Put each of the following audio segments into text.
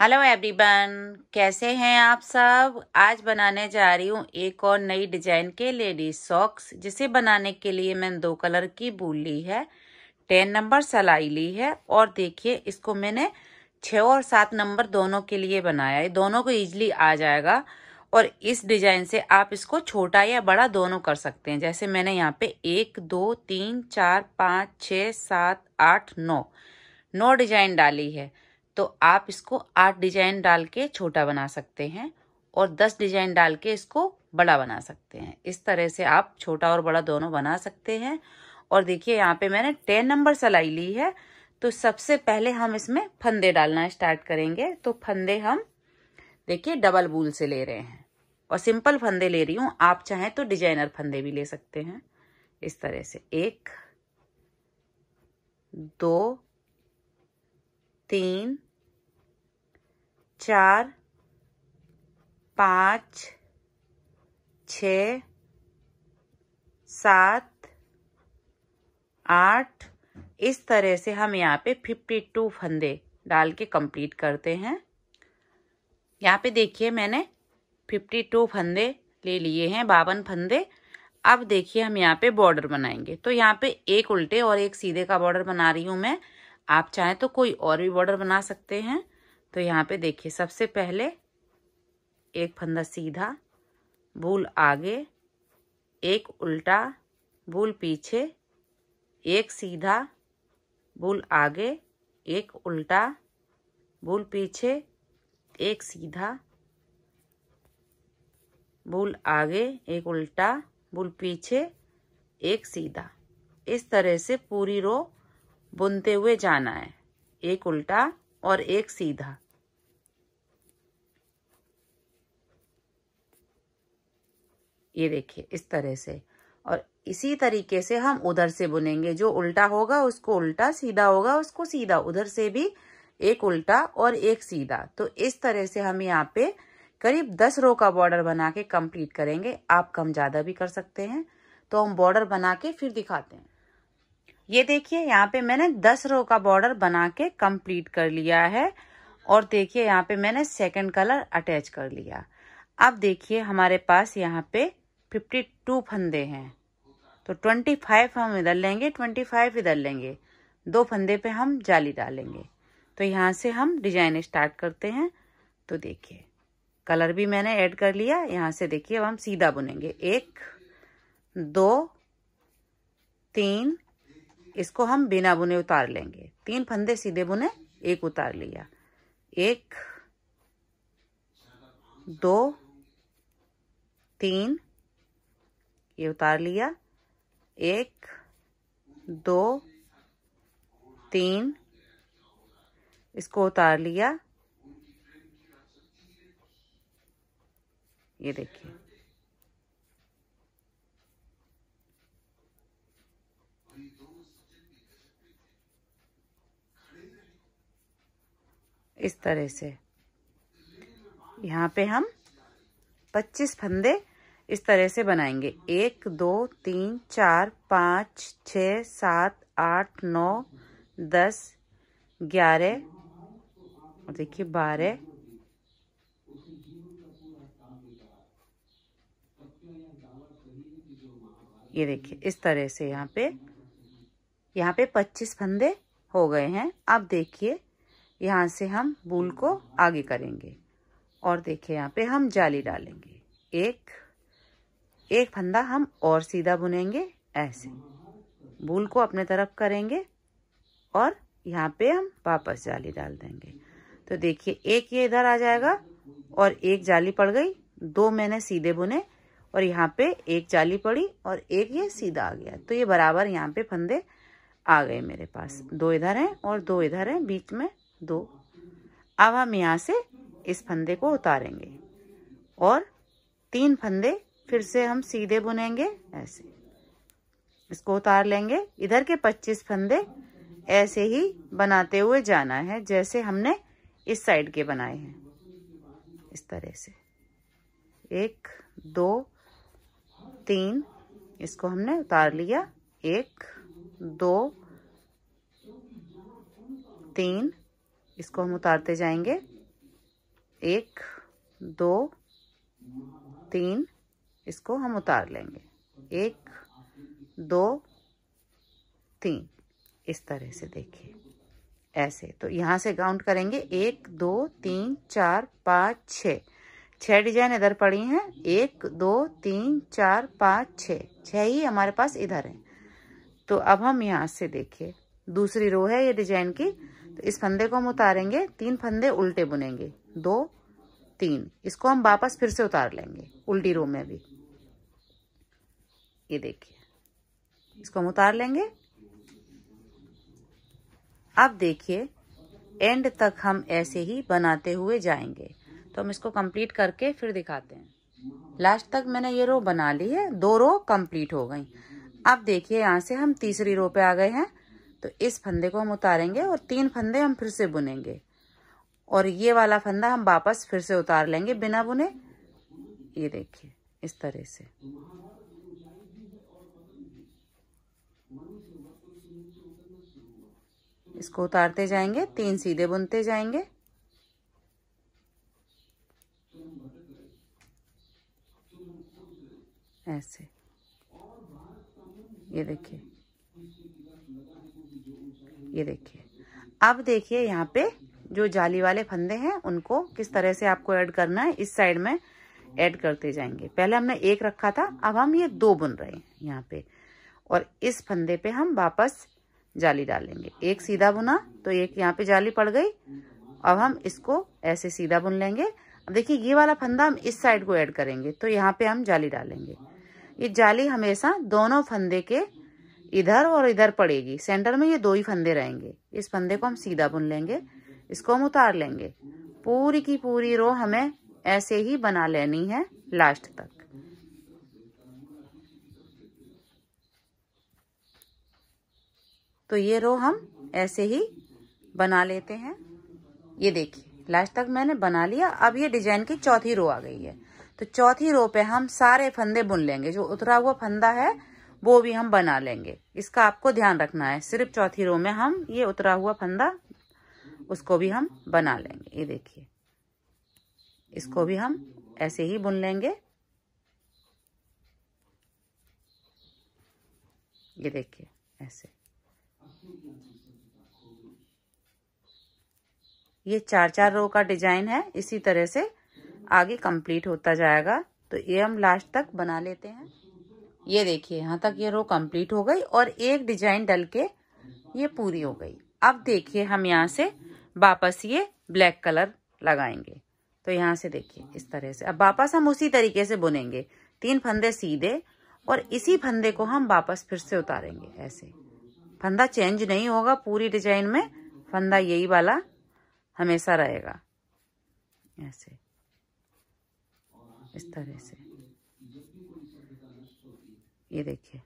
Hello everyone कैसे हैं आप सब आज बनाने जा रही हूँ एक और नई डिजाइन के लेडीज सॉक्स जिसे बनाने के लिए मैंने दो कलर की बूल ली है टेन नंबर सलाई ली है और देखिए इसको मैंने छ और सात नंबर दोनों के लिए बनाया है दोनों को इजीली आ जाएगा और इस डिजाइन से आप इसको छोटा या बड़ा दोनों कर सकते हैं जैसे मैंने यहाँ पे एक दो तीन चार पाँच छ सात आठ नौ नौ डिजाइन डाली है तो आप इसको आठ डिजाइन डाल के छोटा बना सकते हैं और दस डिजाइन डाल के इसको बड़ा बना सकते हैं इस तरह से आप छोटा और बड़ा दोनों बना सकते हैं और देखिए यहाँ पे मैंने टेन नंबर सलाई ली है तो सबसे पहले हम इसमें फंदे डालना स्टार्ट करेंगे तो फंदे हम देखिए डबल बूल से ले रहे हैं और सिंपल फंदे ले रही हूँ आप चाहें तो डिजाइनर फंदे भी ले सकते हैं इस तरह से एक दो तीन चार पाँच छ सात आठ इस तरह से हम यहाँ पे फिफ्टी टू फंदे डाल के कंप्लीट करते हैं यहाँ पे देखिए मैंने फिफ्टी टू फंदे ले लिए हैं बावन फंदे अब देखिए हम यहाँ पे बॉर्डर बनाएंगे तो यहाँ पे एक उल्टे और एक सीधे का बॉर्डर बना रही हूँ मैं आप चाहें तो कोई और भी बॉर्डर बना सकते हैं तो यहाँ पे देखिए सबसे पहले एक फंदा सीधा भूल आगे एक उल्टा भूल पीछे एक सीधा भूल आगे एक उल्टा भूल पीछे एक सीधा भूल आगे एक उल्टा भूल पीछे एक सीधा इस तरह से पूरी रो बुनते हुए जाना है एक उल्टा और एक सीधा ये देखिए इस तरह से और इसी तरीके से हम उधर से बुनेंगे जो उल्टा होगा उसको उल्टा सीधा होगा उसको सीधा उधर से भी एक उल्टा और एक सीधा तो इस तरह से हम यहाँ पे करीब दस रो का बॉर्डर बना के कंप्लीट करेंगे आप कम ज़्यादा भी कर सकते हैं तो हम बॉर्डर बना के फिर दिखाते हैं ये देखिए यहाँ पे मैंने दस रो का बॉर्डर बना के कम्प्लीट कर लिया है और देखिए यहाँ पे मैंने सेकंड कलर अटैच कर लिया अब देखिए हमारे पास यहाँ पे फिफ्टी टू फंदे हैं तो ट्वेंटी फाइव हम इधर लेंगे ट्वेंटी फाइव इधर लेंगे दो फंदे पे हम जाली डालेंगे तो यहाँ से हम डिजाइन स्टार्ट करते हैं तो देखिए कलर भी मैंने ऐड कर लिया यहाँ से देखिए अब हम सीधा बुनेंगे एक दो तीन इसको हम बिना बुने उतार लेंगे तीन फंदे सीधे बुने एक उतार लिया एक दो तीन ये उतार लिया एक दो तीन इसको उतार लिया ये देखिए इस तरह से यहाँ पे हम 25 फंदे इस तरह से बनाएंगे एक दो तीन चार पाँच छ सात आठ नौ दस ग्यारह और देखिए बारह ये देखिए इस तरह से यहाँ पे यहाँ पे 25 फंदे हो गए हैं आप देखिए यहाँ से हम बूल हम्म। को आगे करेंगे और देखिए यहाँ पे हम जाली डालेंगे एक एक फंदा हम और सीधा बुनेंगे ऐसे बूल को अपने तरफ करेंगे और यहाँ पे हम वापस जाली डाल देंगे तो देखिए एक ये इधर आ जाएगा और एक जाली पड़ गई दो मैंने सीधे बुने और यहाँ पे एक जाली पड़ी और एक ये सीधा आ गया तो ये बराबर यहाँ पे फंदे आ गए मेरे पास दो इधर हैं और दो इधर हैं बीच में दो अब हम यहाँ से इस फंदे को उतारेंगे और तीन फंदे फिर से हम सीधे बुनेंगे ऐसे इसको उतार लेंगे इधर के 25 फंदे ऐसे ही बनाते हुए जाना है जैसे हमने इस साइड के बनाए हैं इस तरह से एक दो तीन इसको हमने उतार लिया एक दो तीन इसको हम उतारते जाएंगे एक दो तीन इसको हम उतार लेंगे एक दो तीन इस तरह से देखिए ऐसे तो यहाँ से काउंट करेंगे एक दो तीन चार पाँच छ छः डिजाइन इधर पड़ी हैं एक दो तीन चार पाँच छ छः ही हमारे पास इधर हैं तो अब हम यहाँ से देखिए दूसरी रो है ये डिजाइन की तो इस फंदे को हम उतारेंगे तीन फंदे उल्टे बुनेंगे दो तीन इसको हम वापस फिर से उतार लेंगे उल्टी रो में भी ये देखिए इसको हम उतार लेंगे अब देखिए एंड तक हम ऐसे ही बनाते हुए जाएंगे तो हम इसको कंप्लीट करके फिर दिखाते हैं लास्ट तक मैंने ये रो बना ली है दो रो कंप्लीट हो गई अब देखिए यहाँ से हम तीसरी रो पे आ गए हैं तो इस फंदे को हम उतारेंगे और तीन फंदे हम फिर से बुनेंगे और ये वाला फंदा हम वापस फिर से उतार लेंगे बिना बुने ये देखिए इस तरह से इसको उतारते जाएंगे तीन सीधे बुनते जाएंगे ऐसे ये देखिए ये देखिए अब देखिए यहाँ पे जो जाली वाले फंदे हैं उनको किस तरह से आपको ऐड करना है इस साइड में ऐड करते जाएंगे पहले हमने एक रखा था अब हम ये दो बुन रहे हैं यहाँ पे और इस फंदे पे हम वापस जाली डालेंगे एक सीधा बुना तो एक यहाँ पे जाली पड़ गई अब हम इसको ऐसे सीधा बुन लेंगे अब देखिए ये वाला फंदा हम इस साइड को ऐड करेंगे तो यहाँ पे हम जाली डालेंगे ये जाली हमेशा दोनों फंदे के इधर और इधर पड़ेगी सेंटर में ये दो ही फंदे रहेंगे इस फंदे को हम सीधा बुन लेंगे इसको हम उतार लेंगे पूरी की पूरी रो हमें ऐसे ही बना लेनी है लास्ट तक तो ये रो हम ऐसे ही बना लेते हैं ये देखिए लास्ट तक मैंने बना लिया अब ये डिजाइन की चौथी रो आ गई है तो चौथी रो पे हम सारे फंदे बुन लेंगे जो उतरा हुआ फंदा है वो भी हम बना लेंगे इसका आपको ध्यान रखना है सिर्फ चौथी रो में हम ये उतरा हुआ फंदा उसको भी हम बना लेंगे ये देखिए इसको भी हम ऐसे ही बुन लेंगे ये देखिए ऐसे ये चार चार रो का डिजाइन है इसी तरह से आगे कंप्लीट होता जाएगा तो ये हम लास्ट तक बना लेते हैं ये देखिए यहाँ तक ये रो कंप्लीट हो गई और एक डिजाइन डल के ये पूरी हो गई अब देखिए हम यहाँ से वापस ये ब्लैक कलर लगाएंगे तो यहाँ से देखिए इस तरह से अब वापस हम उसी तरीके से बुनेंगे तीन फंदे सीधे और इसी फंदे को हम वापस फिर से उतारेंगे ऐसे फंदा चेंज नहीं होगा पूरी डिजाइन में फंदा यही वाला हमेशा रहेगा ऐसे इस तरह से ये देखिए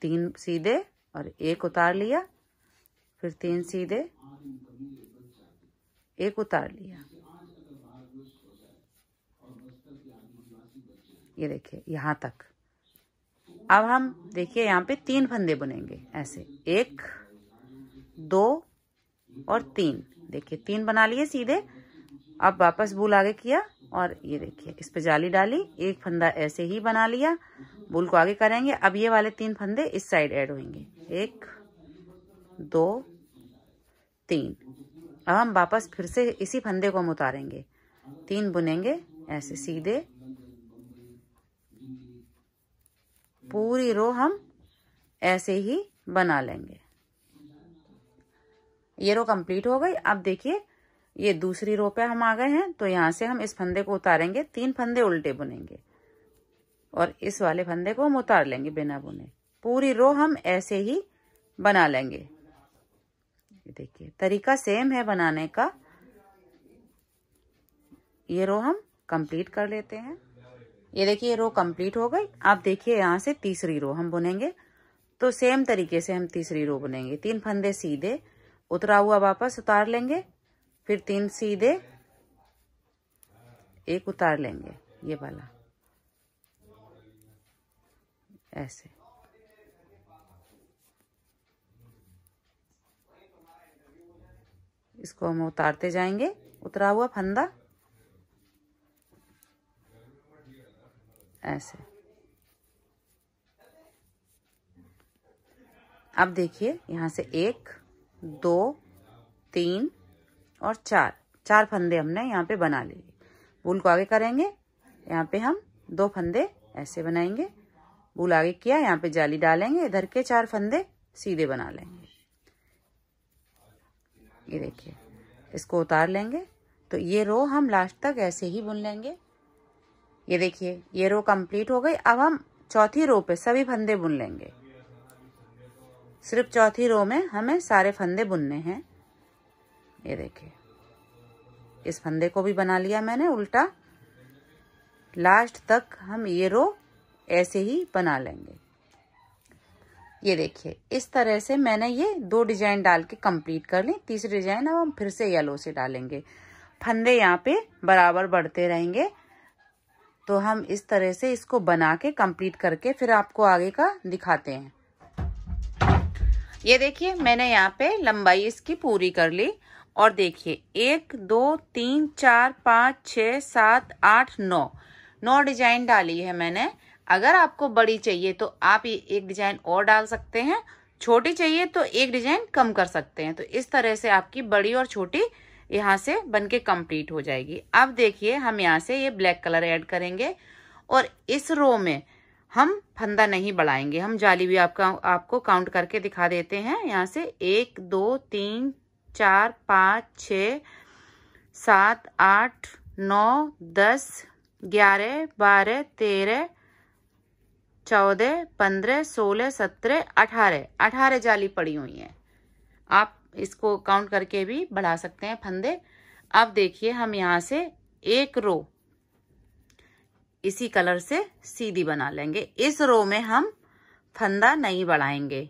तीन सीधे और एक उतार लिया फिर तीन सीधे एक उतार लिया ये देखिए यहाँ तक अब हम देखिए यहाँ पे तीन फंदे बुनेंगे ऐसे एक दो और तीन देखिए तीन बना लिए सीधे अब वापस भूल आगे किया और ये देखिए इस पे जाली डाली एक फंदा ऐसे ही बना लिया बुल को आगे करेंगे अब ये वाले तीन फंदे इस साइड ऐड होंगे एक दो तीन अब हम वापस फिर से इसी फंदे को हम उतारेंगे तीन बुनेंगे ऐसे सीधे पूरी रो हम ऐसे ही बना लेंगे ये रो कंप्लीट हो गई अब देखिए ये दूसरी रो पे हम आ गए हैं तो यहाँ से हम इस फंदे को उतारेंगे तीन फंदे उल्टे बुनेंगे और इस वाले फंदे को हम उतार लेंगे बिना बुने पूरी रो हम ऐसे ही बना लेंगे देखिए तरीका सेम है बनाने का ये रो हम कंप्लीट कर लेते हैं ये देखिए ये रो कंप्लीट हो गई आप देखिए यहाँ से तीसरी रो हम बुनेंगे तो सेम तरीके से हम तीसरी रो बुनेंगे तीन फंदे सीधे उतरा हुआ वापस उतार लेंगे फिर तीन सीधे एक उतार लेंगे ये वाला ऐसे इसको हम उतारते जाएंगे उतरा हुआ फंदा ऐसे अब देखिए यहां से एक दो तीन और चार चार फंदे हमने यहाँ पे बना लिए बूल को आगे करेंगे यहाँ पे हम दो फंदे ऐसे बनाएंगे बूल आगे किया यहाँ पे जाली डालेंगे इधर के चार फंदे सीधे बना लेंगे ये देखिए इसको उतार लेंगे तो ये रो हम लास्ट तक ऐसे ही बुन लेंगे ये देखिए ये रो कंप्लीट हो गई अब हम चौथी रो पे सभी फंदे बुन लेंगे सिर्फ चौथी रो में हमें सारे फंदे बुनने हैं ये देखिए इस फंदे को भी बना लिया मैंने उल्टा लास्ट तक हम ये रो ऐसे ही बना लेंगे ये देखिए इस तरह से मैंने ये दो डिजाइन डाल के कंप्लीट कर ली तीसरी डिजाइन अब हम फिर से येलो से डालेंगे फंदे यहाँ पे बराबर बढ़ते रहेंगे तो हम इस तरह से इसको बना के कंप्लीट करके फिर आपको आगे का दिखाते हैं ये देखिए मैंने यहाँ पे लंबाई इसकी पूरी कर ली और देखिए एक दो तीन चार पाँच छ सात आठ नौ नौ डिजाइन डाली है मैंने अगर आपको बड़ी चाहिए तो आप ये एक डिजाइन और डाल सकते हैं छोटी चाहिए तो एक डिजाइन कम कर सकते हैं तो इस तरह से आपकी बड़ी और छोटी यहाँ से बन के कम्प्लीट हो जाएगी अब देखिए हम यहाँ से ये ब्लैक कलर ऐड करेंगे और इस रो में हम फंदा नहीं बढ़ाएंगे हम जाली भी आपका आपको काउंट करके दिखा देते हैं यहाँ से एक दो तीन चार पाँच छ सात आठ नौ दस ग्यारह बारह तेरह चौदह पंद्रह सोलह सत्रह अठारह अठारह जाली पड़ी हुई हैं आप इसको काउंट करके भी बढ़ा सकते हैं फंदे अब देखिए हम यहाँ से एक रो इसी कलर से सीधी बना लेंगे इस रो में हम फंदा नहीं बढ़ाएंगे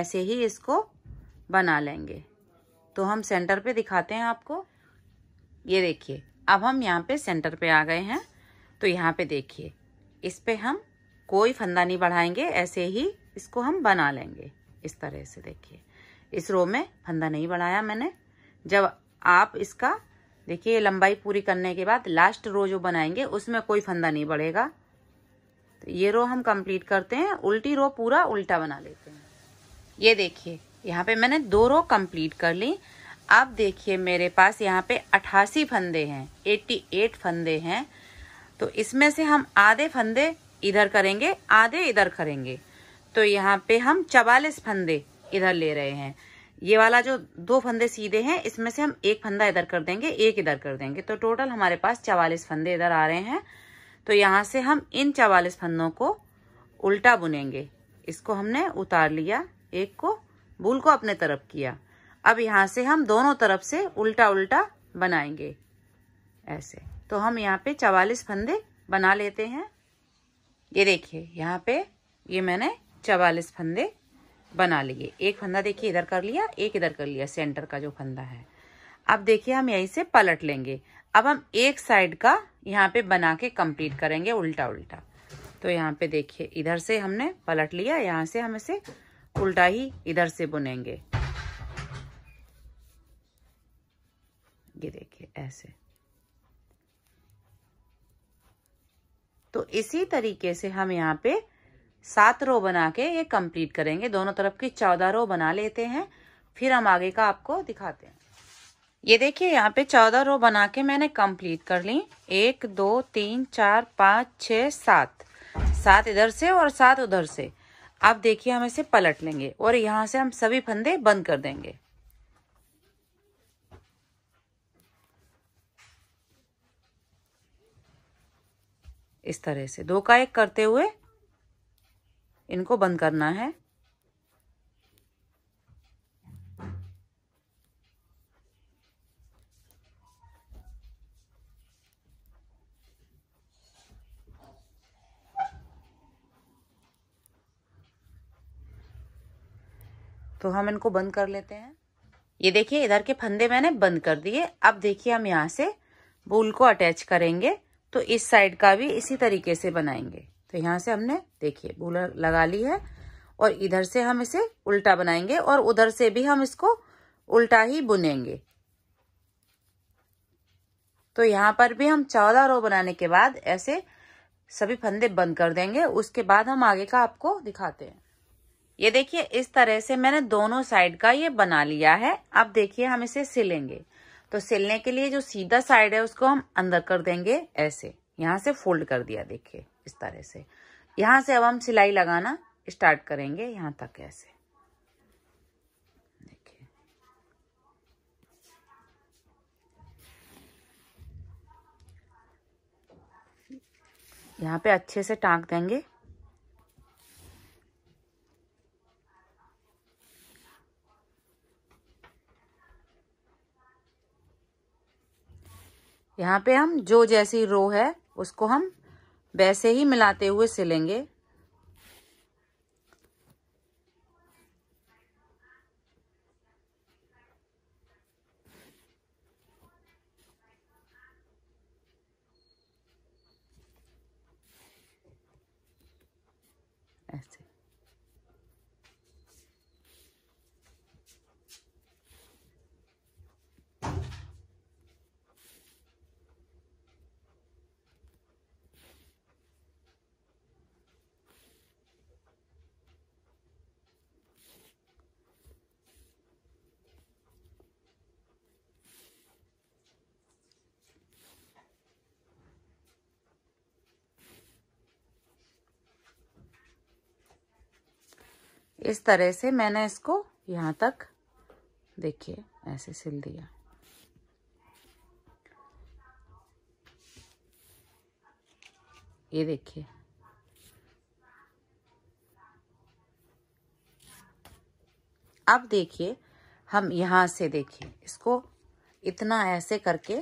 ऐसे ही इसको बना लेंगे तो हम सेंटर पे दिखाते हैं आपको ये देखिए अब हम यहाँ पे सेंटर पे आ गए हैं तो यहाँ पे देखिए इस पे हम कोई फंदा नहीं बढ़ाएंगे ऐसे ही इसको हम बना लेंगे इस तरह से देखिए इस रो में फंदा नहीं बढ़ाया मैंने जब आप इसका देखिए लंबाई पूरी करने के बाद लास्ट रो जो बनाएंगे उसमें कोई फंदा नहीं बढ़ेगा तो ये रो हम कंप्लीट करते हैं उल्टी रो पूरा उल्टा बना लेते हैं ये देखिए यहाँ पे मैंने दो रो कंप्लीट कर ली अब देखिए मेरे पास यहाँ पे अट्ठासी फंदे हैं 88 फंदे हैं तो इसमें से हम आधे फंदे इधर करेंगे आधे इधर करेंगे तो यहाँ पे हम चवालीस फंदे इधर ले रहे हैं ये वाला जो दो फंदे सीधे हैं इसमें से हम एक फंदा इधर कर देंगे एक इधर कर देंगे तो टोटल हमारे पास चवालीस फंदे इधर आ रहे हैं तो यहाँ से हम इन चवालीस फंदों को उल्टा बुनेंगे इसको हमने उतार लिया एक को भूल को अपने तरफ किया अब यहाँ से हम दोनों तरफ से उल्टा उल्टा बनाएंगे ऐसे तो हम यहाँ पे चवालीस फंदे बना लेते हैं ये देखिए यहाँ पे ये मैंने चवालीस फंदे बना लिए एक फंदा देखिए इधर कर लिया एक इधर कर लिया सेंटर का जो फंदा है अब देखिए हम यहीं से पलट लेंगे अब हम एक साइड का यहाँ पे बना के कंप्लीट करेंगे उल्टा उल्टा तो यहाँ पे देखिए इधर से हमने पलट लिया यहाँ से हम इसे उल्टा ही इधर से बुनेंगे ये देखिए ऐसे तो इसी तरीके से हम यहाँ पे सात रो बना के ये कंप्लीट करेंगे दोनों तरफ की चौदह रो बना लेते हैं फिर हम आगे का आपको दिखाते हैं ये देखिए यहाँ पे चौदह रो बना के मैंने कंप्लीट कर ली एक दो तीन चार पाँच छ सात सात इधर से और सात उधर से अब देखिए हम इसे पलट लेंगे और यहाँ से हम सभी फंदे बंद कर देंगे इस तरह से दो का एक करते हुए इनको बंद करना है तो हम इनको बंद कर लेते हैं ये देखिए इधर के फंदे मैंने बंद कर दिए अब देखिए हम यहाँ से बूल को अटैच करेंगे तो इस साइड का भी इसी तरीके से बनाएंगे तो यहाँ से हमने देखिए बूल लगा ली है और इधर से हम इसे उल्टा बनाएंगे और उधर से भी हम इसको उल्टा ही बुनेंगे तो यहाँ पर भी हम चौदह रो बनाने के बाद ऐसे सभी फंदे बंद कर देंगे उसके बाद हम आगे का आपको दिखाते हैं ये देखिए इस तरह से मैंने दोनों साइड का ये बना लिया है अब देखिए हम इसे सिलेंगे तो सिलने के लिए जो सीधा साइड है उसको हम अंदर कर देंगे ऐसे यहां से फोल्ड कर दिया देखिए इस तरह से यहां से अब हम सिलाई लगाना स्टार्ट करेंगे यहां तक ऐसे देखिए यहाँ पे अच्छे से टांग देंगे यहाँ पे हम जो जैसी रो है उसको हम वैसे ही मिलाते हुए सिलेंगे ऐसे इस तरह से मैंने इसको यहाँ तक देखिए ऐसे सिल दिया ये देखिए अब देखिए हम यहां से देखिए इसको इतना ऐसे करके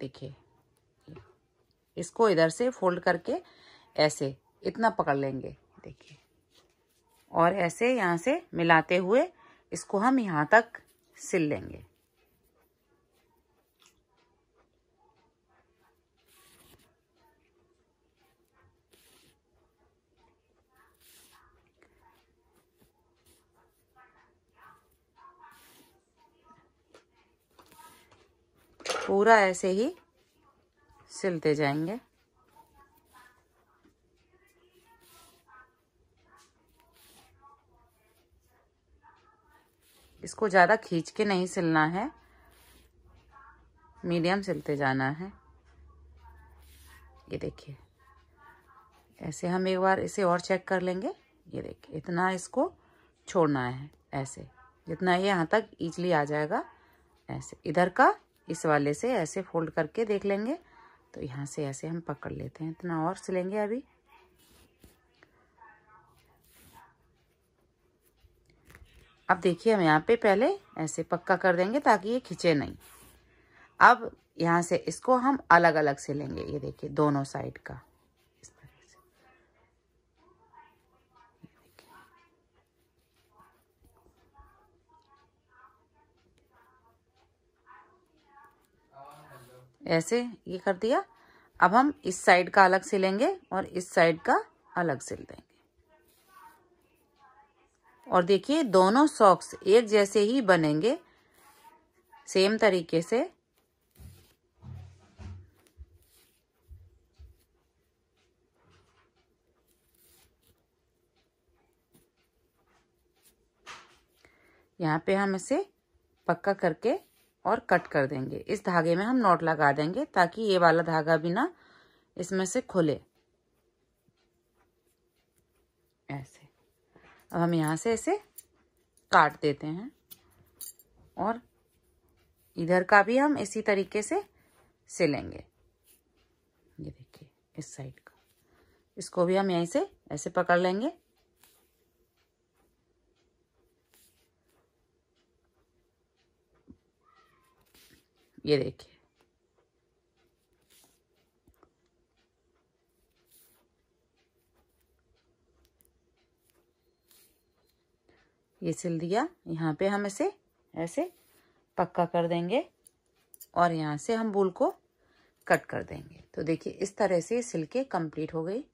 देखिए इसको इधर से फोल्ड करके ऐसे इतना पकड़ लेंगे देखिए और ऐसे यहाँ से मिलाते हुए इसको हम यहाँ तक सिल लेंगे पूरा ऐसे ही सिलते जाएंगे इसको ज़्यादा खींच के नहीं सिलना है मीडियम सिलते जाना है ये देखिए ऐसे हम एक बार इसे और चेक कर लेंगे ये देखिए इतना इसको छोड़ना है ऐसे जितना ये यहाँ तक ईजली आ जाएगा ऐसे इधर का इस वाले से ऐसे फोल्ड करके देख लेंगे तो यहाँ से ऐसे हम पकड़ लेते हैं इतना और सिलेंगे अभी अब देखिए हम यहाँ पे पहले ऐसे पक्का कर देंगे ताकि ये खिंचे नहीं अब यहाँ से इसको हम अलग अलग से लेंगे ये देखिए दोनों साइड का इस तरह से ऐसे ये कर दिया अब हम इस साइड का अलग से लेंगे और इस साइड का अलग सिल देंगे और देखिए दोनों सॉक्स एक जैसे ही बनेंगे सेम तरीके से यहाँ पे हम इसे पक्का करके और कट कर देंगे इस धागे में हम नॉट लगा देंगे ताकि ये वाला धागा भी ना इसमें से खुले ऐसे अब हम यहाँ से ऐसे काट देते हैं और इधर का भी हम इसी तरीके से सिलेंगे ये देखिए इस साइड का इसको भी हम यहीं से ऐसे पकड़ लेंगे ये देखिए ये सिल दिया यहाँ पे हम इसे ऐसे पक्का कर देंगे और यहाँ से हम बूल को कट कर देंगे तो देखिए इस तरह से सिल के कंप्लीट हो गई